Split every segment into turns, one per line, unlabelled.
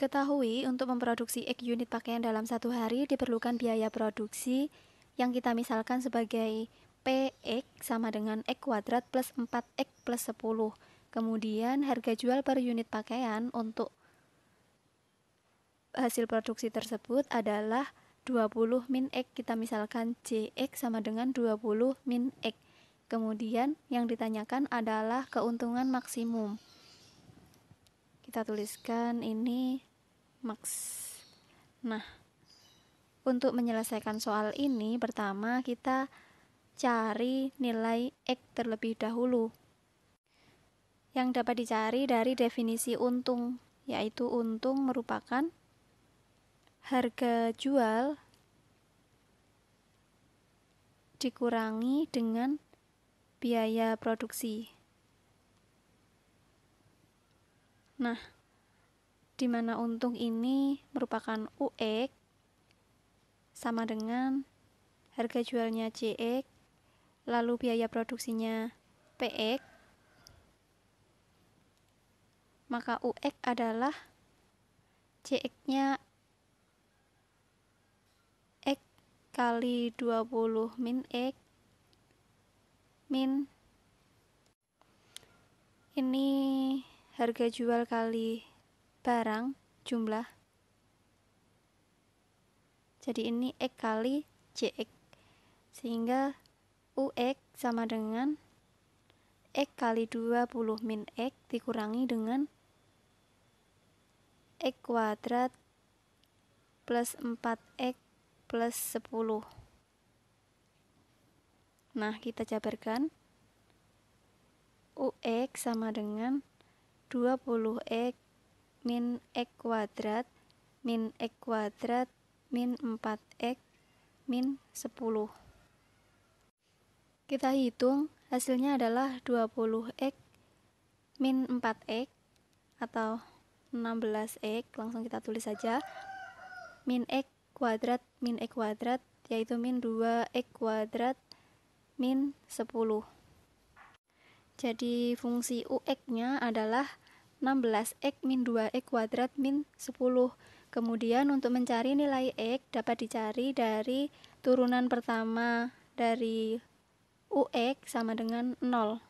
Diketahui untuk memproduksi x unit pakaian dalam satu hari diperlukan biaya produksi yang kita misalkan sebagai PX sama dengan x kuadrat plus 4 x plus 10. Kemudian harga jual per unit pakaian untuk hasil produksi tersebut adalah 20 min x kita misalkan JX sama dengan 20 min x Kemudian yang ditanyakan adalah keuntungan maksimum kita tuliskan ini Max. Nah, untuk menyelesaikan soal ini, pertama kita cari nilai X terlebih dahulu. Yang dapat dicari dari definisi untung, yaitu untung merupakan harga jual dikurangi dengan biaya produksi. Nah, di mana untung ini merupakan UX sama dengan harga jualnya CX, lalu biaya produksinya PX, maka UX adalah CX-nya X kali 20 min X min ini harga jual kali barang jumlah jadi ini X kali JX sehingga UX sama dengan X kali 20 min X dikurangi dengan X kuadrat plus 4X plus 10 nah kita jabarkan UX sama dengan 20X min x kuadrat min x kuadrat min 4x min 10 kita hitung hasilnya adalah 20x min 4x atau 16x langsung kita tulis saja min x kuadrat min x kuadrat yaitu min 2x kuadrat min 10 jadi fungsi ux nya adalah 16 X min 2 X kuadrat min 10 kemudian untuk mencari nilai X dapat dicari dari turunan pertama dari UX sama dengan 0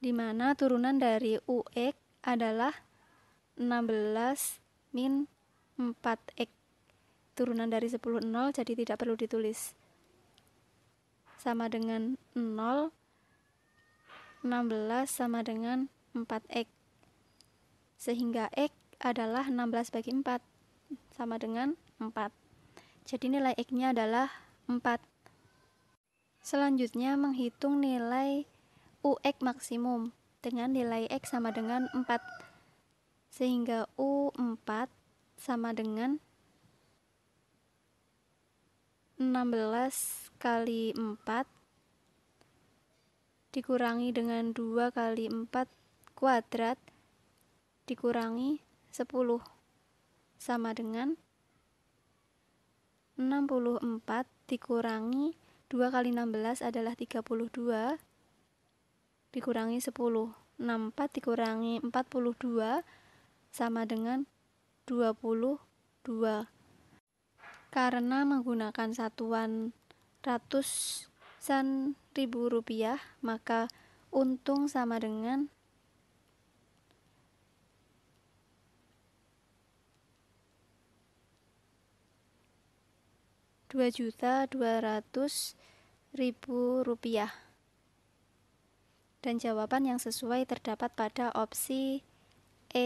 di mana turunan dari UX adalah 16 min 4X turunan dari 10 0 jadi tidak perlu ditulis sama dengan 0 16 sama dengan 4X. Sehingga X adalah 16 bagi 4 sama dengan 4. Jadi nilai X-nya adalah 4. Selanjutnya menghitung nilai UX maksimum dengan nilai X sama dengan 4. Sehingga U4 sama dengan 16 kali 4 dikurangi dengan 2 kali 4 kuadrat dikurangi 10 sama dengan 64 dikurangi 2 kali 16 adalah 32 dikurangi 10 64 dikurangi 42 sama dengan 22 karena menggunakan satuan ratusan ribu rupiah, maka untung sama dengan dua juta dua ratus ribu rupiah dan jawaban yang sesuai terdapat pada opsi E